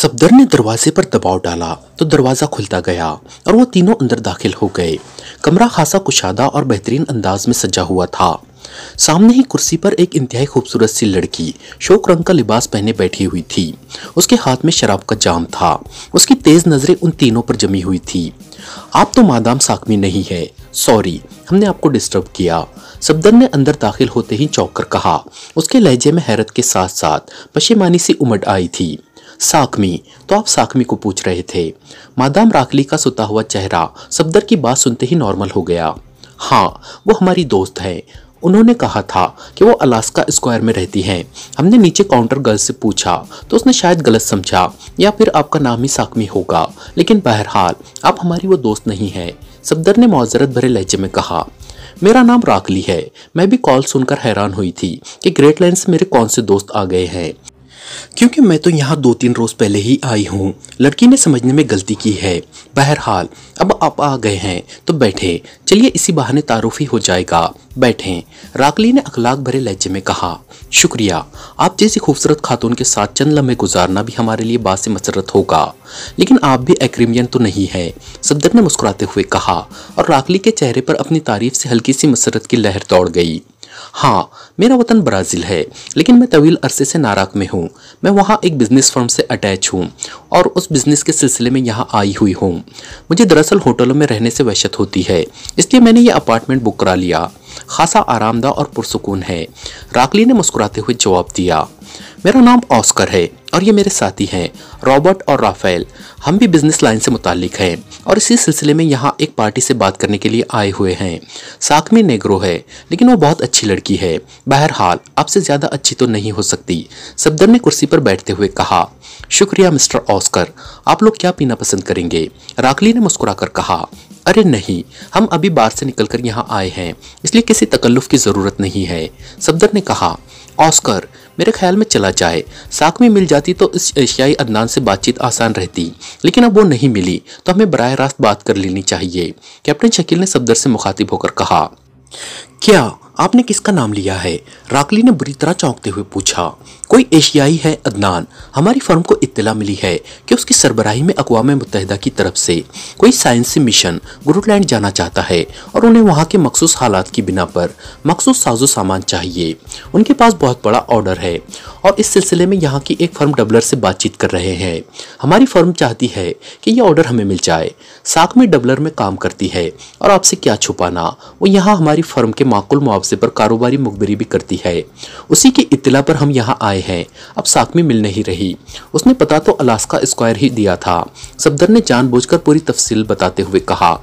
सफदर ने दरवाजे पर दबाव डाला तो दरवाज़ा खुलता गया और वो तीनों अंदर दाखिल हो गए कमरा खासा कुशादा और बेहतरीन अंदाज में सजा हुआ था सामने ही कुर्सी पर एक इंतहाई खूबसूरत सी लड़की शोक रंग का लिबास पहने बैठी हुई थी उसके हाथ में शराब का जाम था उसकी तेज नज़रें उन तीनों पर जमी हुई थी आप तो मादाम साकमी नहीं है सॉरी हमने आपको डिस्टर्ब किया सफदर ने अंदर दाखिल होते ही चौंक कर कहा उसके लहजे में हैरत के साथ साथ पशेमानी सी उमड़ आई थी साकमी तो आप साकमी को पूछ रहे थे मादाम राखली का सुता हुआ चेहरा सफदर की बात सुनते ही नॉर्मल हो गया हाँ वो हमारी दोस्त है उन्होंने कहा था कि वो अलास्का स्क्वायर में रहती हैं हमने नीचे काउंटर गर्ल से पूछा तो उसने शायद गलत समझा या फिर आपका नाम ही साकमी होगा लेकिन बहरहाल आप हमारी वो दोस्त नहीं है सफदर ने मज़रत भरे लहजे में कहा मेरा नाम राकली है मैं भी कॉल सुनकर हैरान हुई थी कि ग्रेट लैंड से मेरे कौन से दोस्त आ गए हैं क्योंकि मैं तो यहाँ दो तीन रोज़ पहले ही आई हूँ लड़की ने समझने में गलती की है बहरहाल अब आप आ गए हैं तो बैठे चलिए इसी बहाने तारुफ ही हो जाएगा बैठे राकली ने अखलाक भरे लहजे में कहा शुक्रिया आप जैसी खूबसूरत खातून के साथ चंद लम्हे गुजारना भी हमारे लिए बात से मसरत होगा लेकिन आप भी एक्रीमियन तो नहीं है सफदर ने मुस्कुराते हुए कहा और राकली के चेहरे पर अपनी तारीफ से हल्की सी मसरत की लहर दौड़ गई हाँ मेरा वतन ब्राज़ील है लेकिन मैं तवील अरसे से नाराक में हूँ मैं वहाँ एक बिज़नेस फर्म से अटैच हूँ और उस बिज़नेस के सिलसिले में यहाँ आई हुई हूँ मुझे दरअसल होटलों में रहने से वहशत होती है इसलिए मैंने ये अपार्टमेंट बुक करा लिया खासा आरामदा और पुरसकून है राकली ने मुस्कुराते हुए जवाब दिया मेरा नाम ऑस्कर है और ये मेरे साथी हैं रॉबर्ट और राफेल हम भी बिजनेस लाइन से मुतालिक हैं और इसी सिलसिले में यहाँ एक पार्टी से बात करने के लिए आए हुए हैं साकमी नेग्रो है लेकिन वो बहुत अच्छी लड़की है बहरहाल आपसे ज़्यादा अच्छी तो नहीं हो सकती सफदर ने कुर्सी पर बैठते हुए कहा शुक्रिया मिस्टर ऑस्कर आप लोग क्या पीना पसंद करेंगे राखली ने मुस्कुरा कहा अरे नहीं हम अभी बाहर से निकलकर यहाँ आए हैं इसलिए किसी तकल्लुफ की ज़रूरत नहीं है सफदर ने कहा ऑस्कर मेरे ख्याल में चला जाए साख में मिल जाती तो इस एशियाई अदनान से बातचीत आसान रहती लेकिन अब वो नहीं मिली तो हमें बर रास्त बात कर लेनी चाहिए कैप्टन शकील ने सफदर से मुखातिब होकर कहा क्या आपने किसका नाम लिया है राकली ने बुरी तरह चौंकते हुए पूछा कोई एशियाई है अदनान हमारी फर्म को इत्तला मिली है कि उसकी सरबराही में अकवा मुतहदा की तरफ से कोई साइंसी मिशन गुरुलैंड जाना चाहता है और उन्हें वहाँ के मखसूस हालात की बिना पर मखसूस साजो सामान चाहिए उनके पास बहुत बड़ा ऑर्डर है और इस सिलसिले में यहाँ की एक फर्म डबलर से बातचीत कर रहे हैं हमारी फर्म चाहती है कि यह ऑर्डर हमें मिल जाए साख में डबलर में काम करती है और आपसे क्या छुपाना वो यहाँ हमारी फर्म के माकुल मुआवजे मुआवजे पर कारोबारी मुखबरी भी करती है उसी की इतला पर हम यहाँ आए हैं अब साकमी मिल नहीं रही उसने पता तो अलास्का स्क्वायर ही दिया था सफदर ने जानबूझकर पूरी तफसील बताते हुए कहा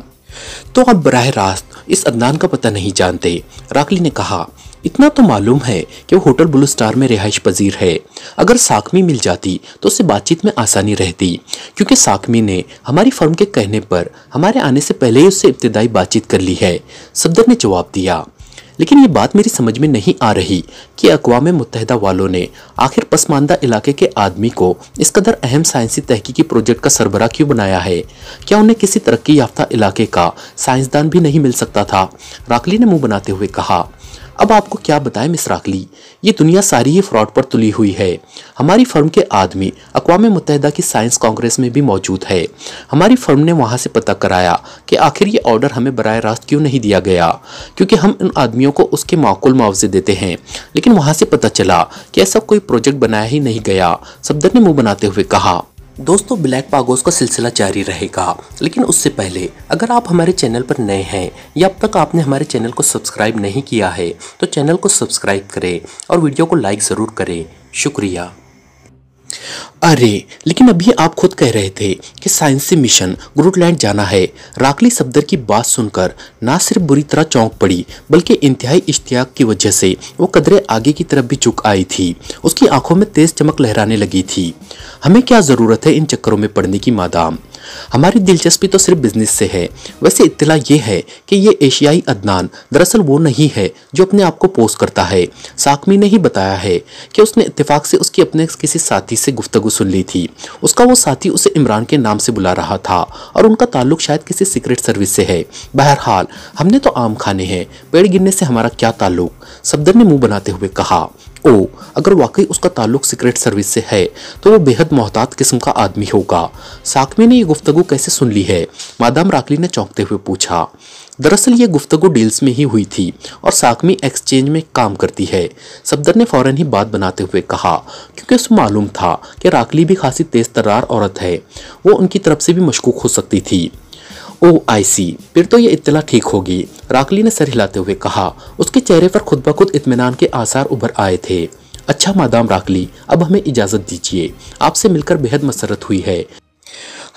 तो आप बरह रास्त इस अदनान का पता नहीं जानते राखली ने कहा इतना तो मालूम है कि वो होटल ब्लू स्टार में रिहाइश पजीर है अगर साकमी मिल जाती तो उसे बातचीत में आसानी रहती क्योंकि साकमी ने हमारी फर्म के कहने पर हमारे आने से पहले ही उससे इब्तदाई बातचीत कर ली है सदर ने जवाब दिया लेकिन ये बात मेरी समझ में नहीं आ रही कि अकवाम मुतहदा वालों ने आखिर पसमानदा इलाके के आदमी को इस कदर अहम साइंसी तहकीकी प्रोजेक्ट का सरबरा क्यों बनाया है क्या उन्हें किसी तरक्की याफ्ता इलाके का साइंसदान भी नहीं मिल सकता था राकली ने मुंह बनाते हुए कहा अब आपको क्या बताएं मिस राखली ये दुनिया सारी ही फ्रॉड पर तुली हुई है हमारी फर्म के आदमी अकवा मुतहदा की साइंस कांग्रेस में भी मौजूद है हमारी फर्म ने वहाँ से पता कराया कि आखिर ये ऑर्डर हमें बर रास्त क्यों नहीं दिया गया क्योंकि हम उन आदमियों को उसके माक़ुल मुआवजे देते हैं लेकिन वहाँ से पता चला कि ऐसा कोई प्रोजेक्ट बनाया ही नहीं गया सफदर ने मुँह बनाते हुए कहा दोस्तों ब्लैक पागोस का सिलसिला जारी रहेगा लेकिन उससे पहले अगर आप हमारे चैनल पर नए हैं या अब तक आपने हमारे चैनल को सब्सक्राइब नहीं किया है तो चैनल को सब्सक्राइब करें और वीडियो को लाइक ज़रूर करें शुक्रिया अरे लेकिन अभी आप खुद कह रहे थे कि साइंसी मिशन ग्रुटलैंड जाना है राकली सफदर की बात सुनकर ना सिर्फ बुरी तरह चौंक पड़ी बल्कि इंतहाई इश्तियाक की वजह से वो कदरे आगे की तरफ भी चुक आई थी उसकी आंखों में तेज चमक लहराने लगी थी हमें क्या ज़रूरत है इन चक्करों में पड़ने की मादाम हमारी दिलचस्पी तो सिर्फ बिजनेस से है वैसे इतला ये है कि ये एशियाई अदनान दरअसल वो नहीं है जो अपने आप को पोस्ट करता है साकमी ने ही बताया है कि उसने इतफाक से उसकी अपने किसी साथी से गुफ्तगु सुन ली थी उसका वो साथी उसे इमरान के नाम से बुला रहा था और उनका ताल्लुक शायद किसी सीक्रेट सर्विस से है बहरहाल हमने तो आम खाने हैं पेड़ गिरने से हमारा क्या ताल्लुक सफदर ने मुंह बनाते हुए कहा ओ अगर वाकई उसका ताल्लुक सीक्रेट सर्विस से है तो वो बेहद मोहतात किस्म का आदमी होगा साकमी ने ये गुफ्तगु कैसे सुन ली है मादाम राकली ने चौंकते हुए पूछा दरअसल ये गुफ्तगु डील्स में ही हुई थी और साकमी एक्सचेंज में काम करती है सफदर ने फौरन ही बात बनाते हुए कहा क्योंकि उसे मालूम था कि राकली भी खासी तेज तर्रार औरत है वो उनकी तरफ से भी मशकूक हो सकती थी ओ आई सी फिर तो ये इतला ठीक होगी राकली ने सर हिलाते हुए कहा उसके चेहरे पर खुद ब खुद इतमान के आसार उभर आए थे अच्छा मादाम राकली अब हमें इजाज़त दीजिए आपसे मिलकर बेहद मसरत हुई है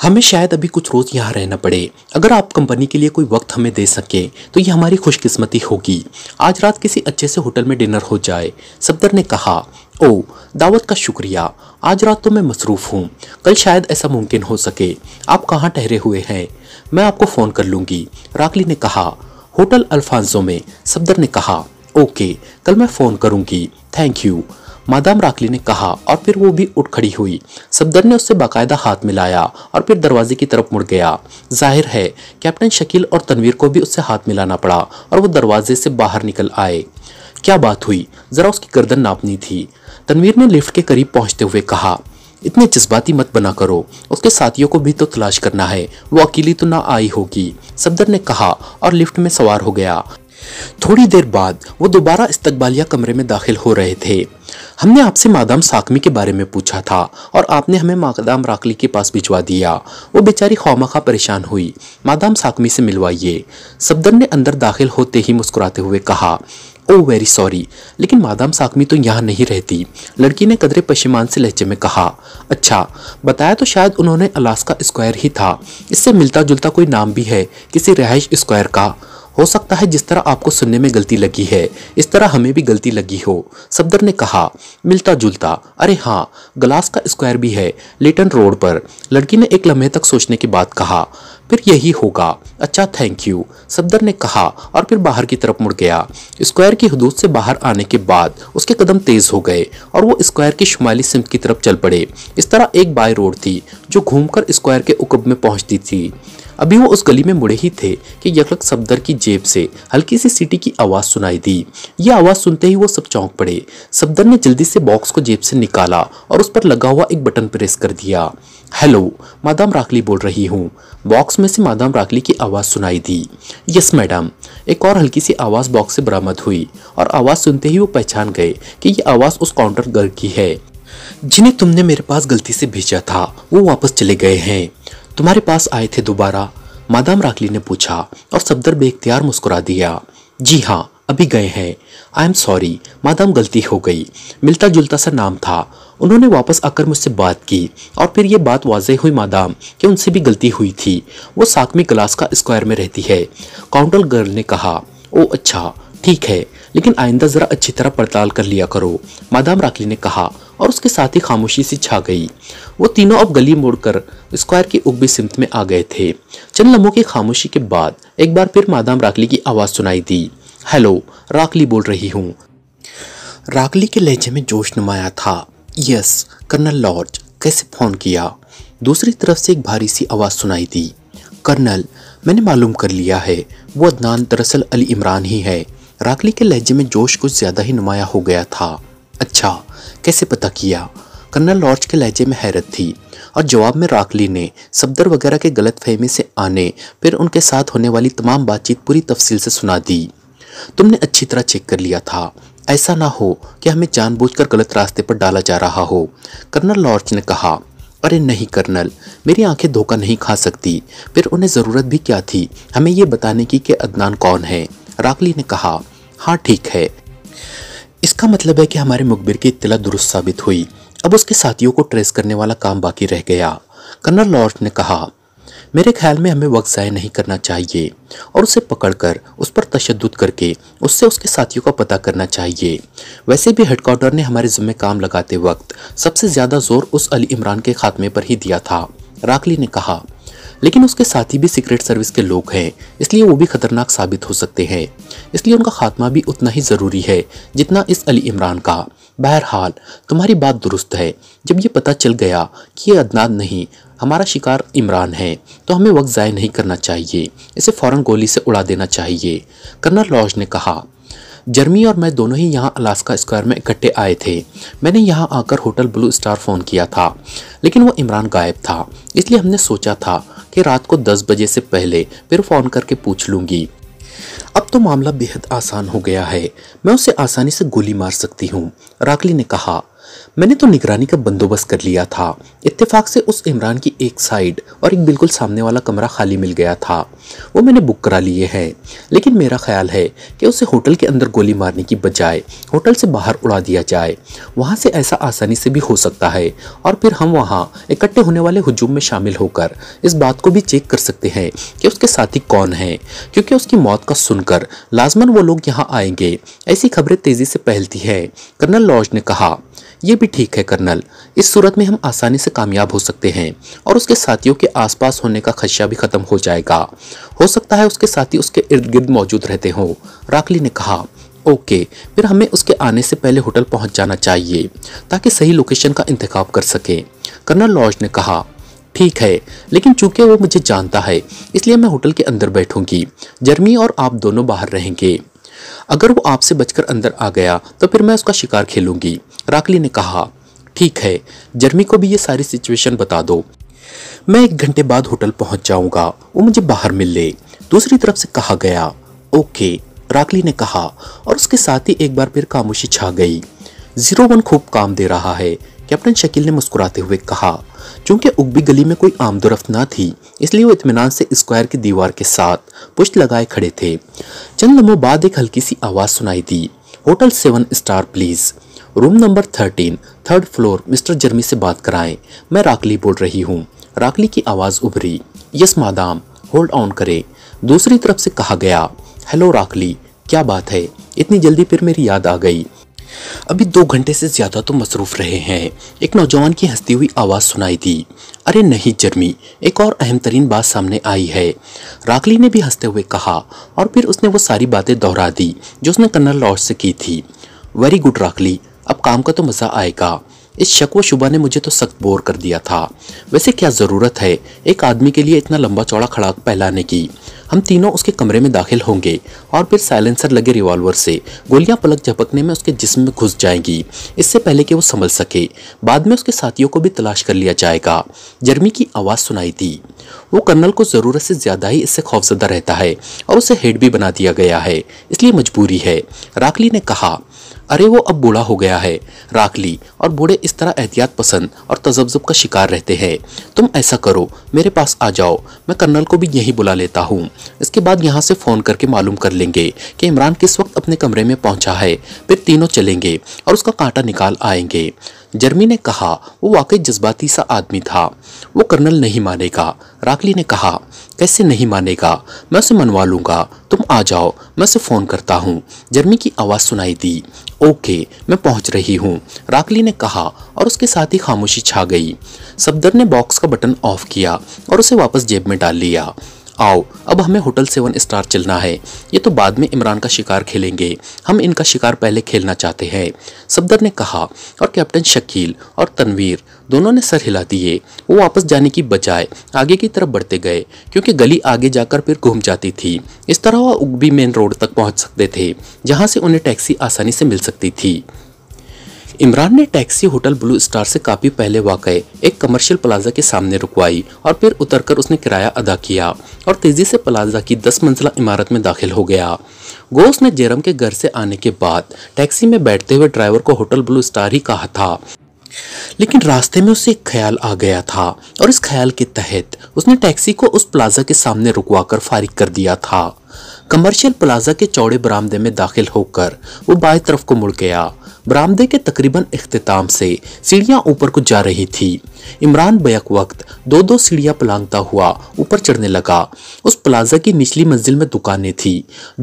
हमें शायद अभी कुछ रोज़ यहाँ रहना पड़े अगर आप कंपनी के लिए कोई वक्त हमें दे सकें तो ये हमारी खुशकिस्मती होगी आज रात किसी अच्छे से होटल में डिनर हो जाए सफदर ने कहा ओ दावत का शुक्रिया आज रात तो मैं मसरूफ़ हूँ कल शायद ऐसा मुमकिन हो सके आप कहाँ ठहरे हुए हैं मैं आपको फ़ोन कर लूँगी राकली ने कहा होटल अल्फांसो में सफदर ने कहा ओके कल मैं फ़ोन करूँगी थैंक यू मादाम राकली ने कहा और फिर वो भी उठ खड़ी हुई सफदर ने उससे बाकायदा हाथ मिलाया और फिर दरवाजे की तरफ मुड़ गया जाहिर है कैप्टन शकील और तनवीर को भी उससे हाथ मिलाना पड़ा और वो दरवाजे से बाहर निकल आए क्या बात हुई ज़रा उसकी गर्दन नापनी थी तनवीर ने लिफ्ट के करीब पहुंचते हुए कहा इतने जज्बाती मत बना करो उसके साथियों को भी तो तलाश करना है वो अकेली तो ना आई होगी सफदर ने कहा और लिफ्ट में सवार हो गया थोड़ी देर बाद वो दोबारा इस्तकबालिया कमरे में दाखिल हो रहे थे हमने आपसे मादाम साकमी के बारे में पूछा था और आपने हमें मादाम राकली के पास भिजवा दिया वो बेचारी खौमखा परेशान हुई मादाम साकमी से मिलवाइए सफदर ने अंदर दाखिल होते ही मुस्कुराते हुए कहा ओ वेरी सॉरी लेकिन मादाम साकमी तो यहाँ नहीं रहती लड़की ने कदरे पशेमान से लहजे में कहा अच्छा बताया तो शायद उन्होंने अलास्का स्क्वायर ही था इससे मिलता जुलता कोई नाम भी है किसी रिहाइश स्क्वायर का हो सकता है जिस तरह आपको सुनने में गलती लगी है इस तरह हमें भी गलती लगी हो सफदर ने कहा मिलता जुलता अरे हाँ ग्लास का स्क्वायर भी है लेटन रोड पर लड़की ने एक लम्हे तक सोचने के बाद कहा फिर यही होगा अच्छा थैंक यू सफदर ने कहा और फिर बाहर की तरफ मुड़ गया स्क्वायर की हदूद से बाहर आने के बाद उसके कदम तेज हो गए और वो स्क्वायर की शुमाली सिम की तरफ चल पड़े इस तरह एक बाय रोड थी जो घूमकर स्क्वायर के उकब में पहुंचती थी अभी वो उस गली में मुड़े ही थे कि यकलक सफदर की जेब से हल्की सी सीटी की आवाज़ सुनाई दी यह आवाज़ सुनते ही वो सब चौंक पड़े सफदर ने जल्दी से बॉक्स को जेब से निकाला और उस पर लगा हुआ एक बटन प्रेस कर दिया हेलो मादाम राखली बोल रही हूँ बॉक्स में से मादाम राखली की आवाज़ सुनाई दी यस मैडम एक और हल्की सी आवाज़ बॉक्स से बरामद हुई और आवाज़ सुनते ही वो पहचान गए कि ये आवाज़ उस काउंटर गर्ल की है जिन्हें तुमने मेरे पास गलती से भेजा था वो वापस चले गए हैं तुम्हारे पास आए थे दोबारा मादाम राखली ने पूछा और सफदर बेख्तियार मुस्कुरा दिया जी हाँ अभी गए हैं आई एम सॉरी मादाम गलती हो गई मिलता जुलता सा नाम था उन्होंने वापस आकर मुझसे बात की और फिर ये बात वाजह हुई मादाम कि उनसे भी गलती हुई थी वो साकमी क्लास का स्क्वायर में रहती है काउंटर गर्ल ने कहा ओ अच्छा ठीक है लेकिन आइंदा ज़रा अच्छी तरह पड़ताल कर लिया करो मादाम राखली ने कहा और उसके साथ ही खामोशी सी छा गई वो तीनों अब गली मोड़कर स्क्वायर की उगबी सिमत में आ गए थे चंद लम्हों की खामोशी के बाद एक बार फिर मादाम राखली की आवाज़ सुनाई दी हेलो राखली बोल रही हूँ राखली के लहजे में जोश नुमाया था यस कर्नल लॉर्ज कैसे फ़ोन किया दूसरी तरफ से एक भारी सी आवाज़ सुनाई दी कर्नल मैंने मालूम कर लिया है वो अदनान दरअसल अली इमरान ही है राखली के लहजे में जोश कुछ ज़्यादा ही नुमाया हो गया था अच्छा कैसे पता किया कर्नल लॉर्ज के लहजे में हैरत थी और जवाब में राकली ने सफदर वगैरह के गलत फहमी से आने फिर उनके साथ होने वाली तमाम बातचीत पूरी तफसील से सुना दी तुमने अच्छी तरह चेक कर लिया था ऐसा ना हो कि हमें जानबूझकर गलत रास्ते पर डाला जा रहा हो कर्नल लॉर्ज ने कहा अरे नहीं कर्नल मेरी आंखें धोखा नहीं खा सकती फिर उन्हें ज़रूरत भी क्या थी हमें ये बताने की कि अदनान कौन है राकली ने कहा हाँ ठीक है इसका मतलब है कि हमारे मुखबिर की इतला दुरुस्त साबित हुई अब उसके साथियों को ट्रेस करने वाला काम बाकी रह गया कर्नल लॉर्ड ने कहा मेरे ख्याल में हमें वक्त ज़ाय नहीं करना चाहिए और उसे पकड़कर उस पर तशद करके उससे उसके साथियों का पता करना चाहिए वैसे भी हेडक्वार्टर ने हमारे जिम्मे काम लगाते वक्त सबसे ज़्यादा जोर उस अली इमरान के खात्मे पर ही दिया था राखली ने कहा लेकिन उसके साथी भी सीक्रेट सर्विस के लोग हैं इसलिए वो भी खतरनाक साबित हो सकते हैं इसलिए उनका खात्मा भी उतना ही ज़रूरी है जितना इस अली इमरान का बहरहाल तुम्हारी बात दुरुस्त है जब ये पता चल गया कि ये अदनान नहीं हमारा शिकार इमरान है तो हमें वक्त ज़ाय नहीं करना चाहिए इसे फ़ौरन गोली से उड़ा देना चाहिए कर्नल लॉज ने कहा जर्मी और मैं दोनों ही यहाँ अलास्का स्क्वायर में इकट्ठे आए थे मैंने यहाँ आकर होटल ब्लू स्टार फ़ोन किया था लेकिन वो इमरान गायब था इसलिए हमने सोचा था कि रात को दस बजे से पहले फिर फ़ोन करके पूछ लूँगी अब तो मामला बेहद आसान हो गया है मैं उसे आसानी से गोली मार सकती हूँ राकली ने कहा मैंने तो निगरानी का बंदोबस्त कर लिया था इत्तेफाक से उस इमरान की एक साइड और एक बिल्कुल सामने वाला कमरा खाली मिल गया था वो मैंने बुक करा लिए हैं लेकिन मेरा ख्याल है कि उसे होटल के अंदर गोली मारने की बजाय होटल से बाहर उड़ा दिया जाए वहाँ से ऐसा आसानी से भी हो सकता है और फिर हम वहाँ इकट्ठे होने वाले हजूम में शामिल होकर इस बात को भी चेक कर सकते हैं कि उसके साथी कौन हैं क्योंकि उसकी मौत का सुनकर लाजमन वो लोग यहाँ आएंगे ऐसी खबरें तेज़ी से फैलती हैं कर्नल लॉज ने कहा ये भी ठीक है कर्नल इस सूरत में हम आसानी से कामयाब हो सकते हैं और उसके साथियों के आसपास होने का खदशा भी ख़त्म हो जाएगा हो सकता है उसके साथी उसके इर्द गिर्द मौजूद रहते हों राखली ने कहा ओके फिर हमें उसके आने से पहले होटल पहुंच जाना चाहिए ताकि सही लोकेशन का इंतखब कर सकें कर्नल लॉज ने कहा ठीक है लेकिन चूंकि वो मुझे जानता है इसलिए मैं होटल के अंदर बैठूंगी जर्मी और आप दोनों बाहर रहेंगे अगर वो आपसे बचकर अंदर आ गया तो फिर मैं उसका शिकार खेलूंगी राकली ने कहा ठीक है जर्मी को भी ये सारी सिचुएशन बता दो मैं एक घंटे बाद होटल पहुंच जाऊंगा वो मुझे बाहर मिल ले दूसरी तरफ से कहा गया ओके राकली ने कहा और उसके साथ ही एक बार फिर खामोशी छा गई जीरो वन खूब काम दे रहा है कैप्टन शकील ने मुस्कुराते हुए कहा चूंकि उगबी गली में कोई आमदोरफ्त ना थी इसलिए वो इतमान से स्क्वायर की दीवार के साथ पुष्ट लगाए खड़े थे चंद लम्हों बाद एक हल्की सी आवाज़ सुनाई दी hotel seven star please room number thirteen third floor mister Jeremy से बात कराएं मैं राकली बोल रही हूँ राकली की आवाज़ उभरी यस मादाम होल्ड ऑन करें दूसरी तरफ से कहा गया हेलो राकली क्या बात है इतनी जल्दी फिर मेरी याद आ गई अभी दो घंटे से ज़्यादा तो मसरूफ़ रहे हैं एक नौजवान की हंसती हुई आवाज़ सुनाई दी अरे नहीं जर्मी एक और अहम तरीन बात सामने आई है राखली ने भी हंसते हुए कहा और फिर उसने वो सारी बातें दोहरा दी जो उसने कर्नल लॉर्ड से की थी वेरी गुड राखली अब काम का तो मज़ा आएगा इस शक व शुबा ने मुझे तो सख्त बोर कर दिया था वैसे क्या ज़रूरत है एक आदमी के लिए इतना लंबा चौड़ा खड़ाक पहलाने की हम तीनों उसके कमरे में दाखिल होंगे और फिर साइलेंसर लगे रिवॉल्वर से गोलियां पलक झपकने में उसके जिस्म में घुस जाएंगी इससे पहले कि वो संभल सके बाद में उसके साथियों को भी तलाश कर लिया जाएगा जर्मी की आवाज़ सुनाई थी वो कर्नल को ज़रूरत से ज़्यादा ही इससे खौफजदा रहता है और उसे हेड भी बना दिया गया है इसलिए मजबूरी है राखली ने कहा अरे वो अब बूढ़ा हो गया है राखली और बूढ़े इस तरह एहतियात पसंद और तजब्जब का शिकार रहते हैं तुम ऐसा करो मेरे पास आ जाओ मैं कर्नल को भी यहीं बुला लेता हूँ इसके बाद यहाँ से फ़ोन करके मालूम कर लेंगे कि इमरान किस वक्त अपने कमरे में पहुँचा है फिर तीनों चलेंगे और उसका कांटा निकाल आएंगे जर्मी ने कहा वो वाकई जज्बाती सा आदमी था वो कर्नल नहीं मानेगा राखली ने कहा कैसे नहीं मानेगा मैं उसे मनवा लूंगा तुम आ जाओ मैं उसे फ़ोन करता हूँ जर्मी की आवाज़ सुनाई दी ओके मैं पहुंच रही हूँ राखली ने कहा और उसके साथ ही खामोशी छा गई सफदर ने बॉक्स का बटन ऑफ किया और उसे वापस जेब में डाल लिया आओ अब हमें होटल सेवन स्टार चलना है ये तो बाद में इमरान का शिकार खेलेंगे हम इनका शिकार पहले खेलना चाहते हैं सफदर ने कहा और कैप्टन शकील और तनवीर दोनों ने सर हिला दिए वो वापस जाने की बजाय आगे की तरफ बढ़ते गए क्योंकि गली आगे जाकर फिर घूम जाती थी इस तरह वह उगबी मेन रोड तक पहुंच सकते थे जहां से उन्हें टैक्सी आसानी से मिल सकती थी इमरान ने टैक्सी होटल ब्लू स्टार से काफी पहले वाक़ एक कमर्शियल प्लाजा के सामने रुकवाई और फिर उतरकर उसने किराया अदा किया और तेजी से प्लाजा की दस मंजिला इमारत में दाखिल हो गया गोस ने जेरम के घर से आने के बाद टैक्सी में बैठते हुए ड्राइवर को होटल ब्लू स्टार ही कहा था लेकिन रास्ते में उसे एक ख्याल आ गया था और इस ख्याल के तहत उसने टैक्सी को उस प्लाजा के सामने रुकवा कर फारिग कर दिया था कमर्शियल प्लाजा के चौड़े बरामदे में दाखिल होकर वो बाएं तरफ को मुड़ गया बरामदे के तकरीबन अख्ताम से सीढ़ियां ऊपर को जा रही थी इमरान बैक वक्त दो दो सीढ़ियां पलांगता हुआ ऊपर चढ़ने लगा उस प्लाजा की निचली मंजिल में दुकानें थी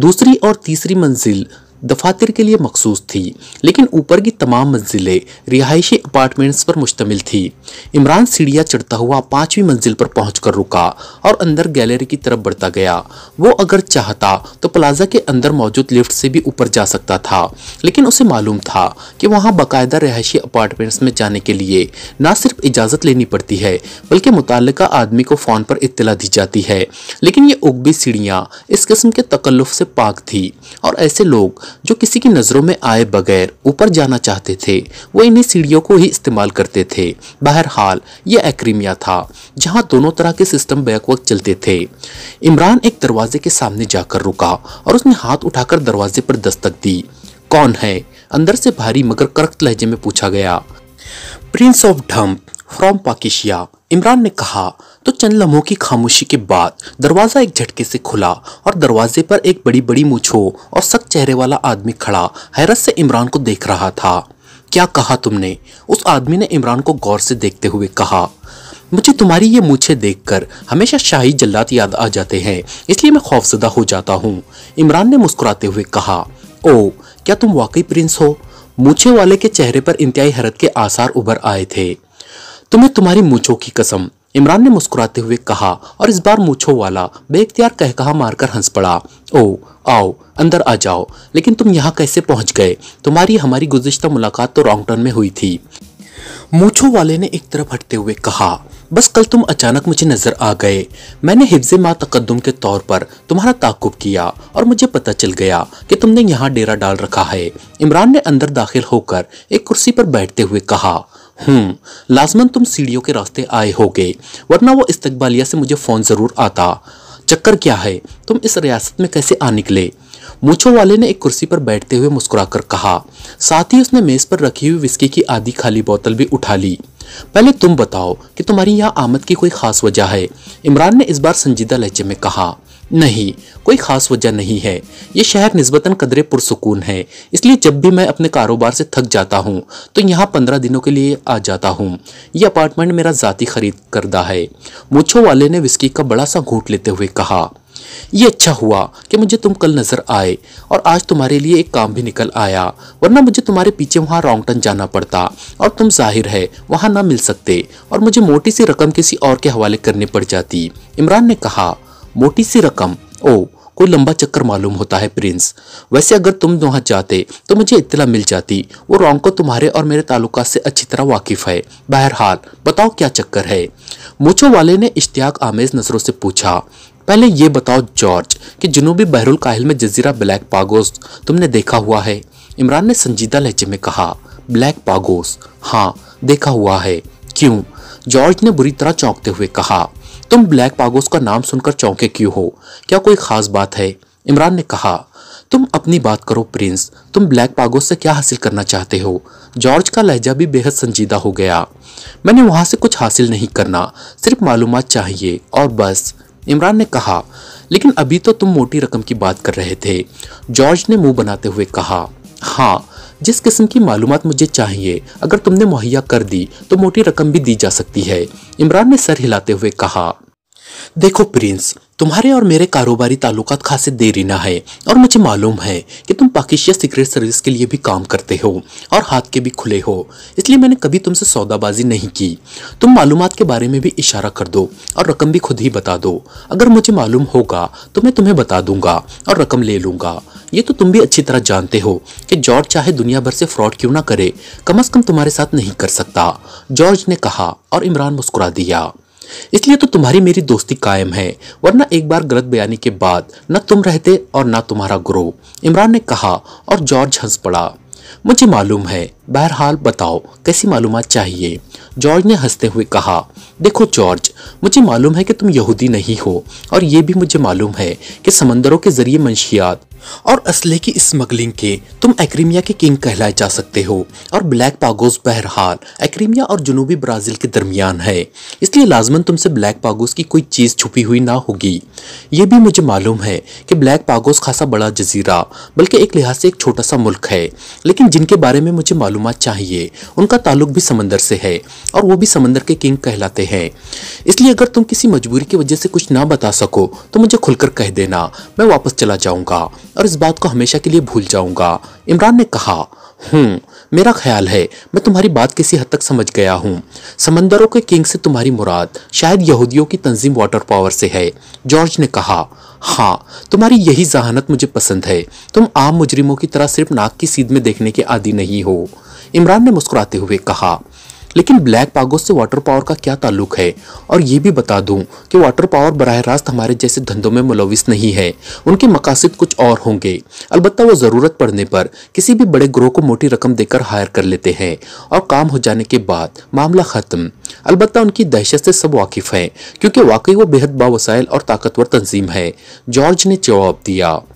दूसरी और तीसरी मंजिल दफातर के लिए मखसूस थी लेकिन ऊपर की तमाम मंजिलें रिहायशी अपार्टमेंट्स पर मुश्तमिल थी इमरान सीढ़िया चढ़ता हुआ पाँचवीं मंजिल पर पहुँच कर रुका और अंदर गैलरी की तरफ बढ़ता गया वो अगर चाहता तो प्लाजा के अंदर मौजूद लिफ्ट से भी ऊपर जा सकता था लेकिन उसे मालूम था कि वहाँ बाकायदा रिहायशी अपार्टमेंट्स में जाने के लिए ना सिर्फ इजाज़त लेनी पड़ती है बल्कि मुतल आदमी को फ़ोन पर इतला दी जाती है लेकिन ये उगबी सीढ़ियाँ इस किस्म के तकल्लुफ़ से पाक थी और ऐसे लोग जो किसी की नज़रों में आए बगैर ऊपर जाना चाहते थे वो इन्हीं सीढ़ियों को ही इस्तेमाल करते थे बहरहाल यह एक्रीमिया था जहां दोनों तरह के सिस्टम बैक वक्त चलते थे इमरान एक दरवाजे के सामने जाकर रुका और उसने हाथ उठाकर दरवाजे पर दस्तक दी कौन है अंदर से भारी मगर करक्त लहजे में पूछा गया प्रिंस ऑफ ढम्प फ्रॉम पाकिशिया इमरान ने कहा तो चंद लम्हों की खामोशी के बाद दरवाज़ा एक झटके से खुला और दरवाजे पर एक बड़ी बड़ी मूछो और सख्त चेहरे वाला आदमी खड़ा हैरत से इमरान को देख रहा था क्या कहा तुमने उस आदमी ने इमरान को गौर से देखते हुए कहा मुझे तुम्हारी ये मूछें देखकर हमेशा शाही जल्लात याद आ जाते हैं इसलिए मैं खौफजदा हो जाता हूँ इमरान ने मुस्कुराते हुए कहा ओ क्या तुम वाकई प्रिंस हो मूछे वाले के चेहरे पर इंतहाई हैरत के आसार उभर आए थे तुम्हें तुम्हारी मूछों की कसम इमरान ने मुस्कुराते हुए कहा और इस बार मूछों वाला बेख्तियार कह कहा मारकर हंस पड़ा ओ आओ अंदर आ जाओ लेकिन तुम यहाँ कैसे पहुँच गए तुम्हारी हमारी गुजश्ता मुलाकात तो रॉन्ग टर्न में हुई थी मूछो वाले ने एक तरफ हटते हुए कहा बस कल तुम अचानक मुझे नज़र आ गए मैंने हिफ्ज मा तकदम के तौर पर तुम्हारा ताकुब किया और मुझे पता चल गया कि तुमने यहाँ डेरा डाल रखा है इमरान ने अंदर दाखिल होकर एक कुर्सी पर बैठते हुए कहा हम्म लाजमन तुम सीढ़ियों के रास्ते आए होगे वरना वो इस्तकबालिया से मुझे फ़ोन ज़रूर आता चक्कर क्या है तुम इस रियासत में कैसे आ निकले मूछों वाले ने एक कुर्सी पर बैठते हुए मुस्कुराकर कहा साथ ही उसने मेज़ पर रखी हुई विस्की की आधी खाली बोतल भी उठा ली पहले तुम बताओ कि तुम्हारी यहाँ आमद की कोई ख़ास वजह है इमरान ने इस बार संजीदा लहजे में कहा नहीं कोई खास वजह नहीं है ये शहर निस्बतन कदरे पुरसकून है इसलिए जब भी मैं अपने कारोबार से थक जाता हूँ तो यहाँ पंद्रह दिनों के लिए आ जाता हूँ ये अपार्टमेंट मेरा ज़ाती खरीद करदा है मूछों वाले ने विस्की का बड़ा सा घूट लेते हुए कहा ये अच्छा हुआ कि मुझे तुम कल नजर आए और आज तुम्हारे लिए एक काम भी निकल आया वरना मुझे तुम्हारे पीछे वहाँ रोंगटन जाना पड़ता और तुम जाहिर है वहाँ ना मिल सकते और मुझे मोटी सी रकम किसी और के हवाले करने पड़ जाती इमरान ने कहा मोटी सी रकम ओ कोई लंबा चक्कर मालूम होता है प्रिंस वैसे अगर तुम वहाँ जाते तो मुझे इतना मिल जाती वो रोंको तुम्हारे और मेरे तालुका से अच्छी तरह वाकिफ है बहरहाल बताओ क्या चक्कर है मुछो वाले ने इश्तियाक आमेज नजरों से पूछा पहले ये बताओ जॉर्ज कि जुनूबी बहरुल काहिल में जजीरा ब्लैक पागोस तुमने देखा हुआ है इमरान ने संजीदा लहजे में कहा ब्लैक पागोस हाँ देखा हुआ है क्यों जॉर्ज ने बुरी तरह चौंकते हुए कहा तुम ब्लैक पागोस का नाम सुनकर चौंके क्यों हो क्या कोई खास बात है इमरान ने कहा तुम अपनी बात करो प्रिंस तुम ब्लैक पागोस से क्या हासिल करना चाहते हो जॉर्ज का लहजा भी बेहद संजीदा हो गया मैंने वहां से कुछ हासिल नहीं करना सिर्फ मालूम चाहिए और बस इमरान ने कहा लेकिन अभी तो तुम मोटी रकम की बात कर रहे थे जॉर्ज ने मुंह बनाते हुए कहा हाँ जिस किस्म की मालूम मुझे चाहिए अगर तुमने मुहैया कर दी तो मोटी रकम भी दी जा सकती है इमरान ने सर हिलाते हुए कहा देखो प्रिंस तुम्हारे और मेरे कारोबारी ताल्लुक खासे देरीना है और मुझे मालूम है कि तुम पाकिस्तान सीक्रेट सर्विस के लिए भी काम करते हो और हाथ के भी खुले हो इसलिए मैंने कभी तुमसे सौदाबाजी नहीं की तुम मालूम के बारे में भी इशारा कर दो और रकम भी खुद ही बता दो अगर मुझे मालूम होगा तो मैं तुम्हें बता दूंगा और रकम ले लूंगा ये तो तुम भी अच्छी तरह जानते हो कि जॉर्ज चाहे दुनिया भर से फ्रॉड क्यों ना करे कम अज कम तुम्हारे साथ नहीं कर सकता जॉर्ज ने कहा और इमरान मुस्कुरा दिया इसलिए तो तुम्हारी मेरी दोस्ती कायम है वरना एक बार गलत बयानी के बाद न तुम रहते और न तुम्हारा ग्रोह इमरान ने कहा और जॉर्ज हंस पड़ा मुझे मालूम है बहरहाल बताओ कैसी मालूम चाहिए जॉर्ज ने हंसते हुए कहा देखो जॉर्ज मुझे मालूम है कि तुम यहूदी नहीं हो और ये भी मुझे मालूम है कि समंदरों के जरिए मंशियात और असले की स्मगलिंग के तुम एक्रीमिया के किंग कहलाए जा सकते हो और ब्लैक पागोस बहरहाल एक्रीमिया और जनूबी ब्राज़ील के दरमियान है इसलिए लाजमन तुमसे ब्लैक पागोस की कोई चीज़ छुपी हुई ना होगी ये भी मुझे मालूम है कि ब्लैक पागोस खासा बड़ा जजीरा बल्कि एक लिहाज से एक छोटा सा मुल्क है लेकिन जिनके बारे में मुझे मालूम चाहिए उनका ताल्लुक भी समंदर से है और वो भी समंदर के किंग कहलाते हैं इसलिए अगर तुम किसी मजबूरी की वजह से कुछ ना बता सको तो मुझे खुलकर कह देना मैं वापस चला जाऊंगा और इस बात को हमेशा के लिए भूल जाऊंगा इमरान ने कहा हूँ हम्म, मेरा ख्याल है मैं तुम्हारी बात किसी हद तक समझ गया हूँ समंदरों के किंग से तुम्हारी मुराद शायद यहूदियों की तंजीम वाटर पावर से है जॉर्ज ने कहा हाँ तुम्हारी यही जहानत मुझे पसंद है तुम आम मुजरिमों की तरह सिर्फ नाक की सीध में देखने के आदि नहीं हो इमरान ने मुस्कुराते हुए कहा लेकिन ब्लैक पागोस से वाटर पावर का क्या ताल्लुक है और ये भी बता दूं कि वाटर पावर बरह रास्त हमारे जैसे धंधों में मुलविस नहीं है उनके मकासद कुछ और होंगे अलबत् वो ज़रूरत पड़ने पर किसी भी बड़े ग्रोह को मोटी रकम देकर हायर कर लेते हैं और काम हो जाने के बाद मामला ख़त्म अलबत् उनकी दहशत से सब वाकिफ़ है क्योंकि वाकई वो बेहद बावसाइल और ताकतवर तंजीम है जॉर्ज ने जवाब दिया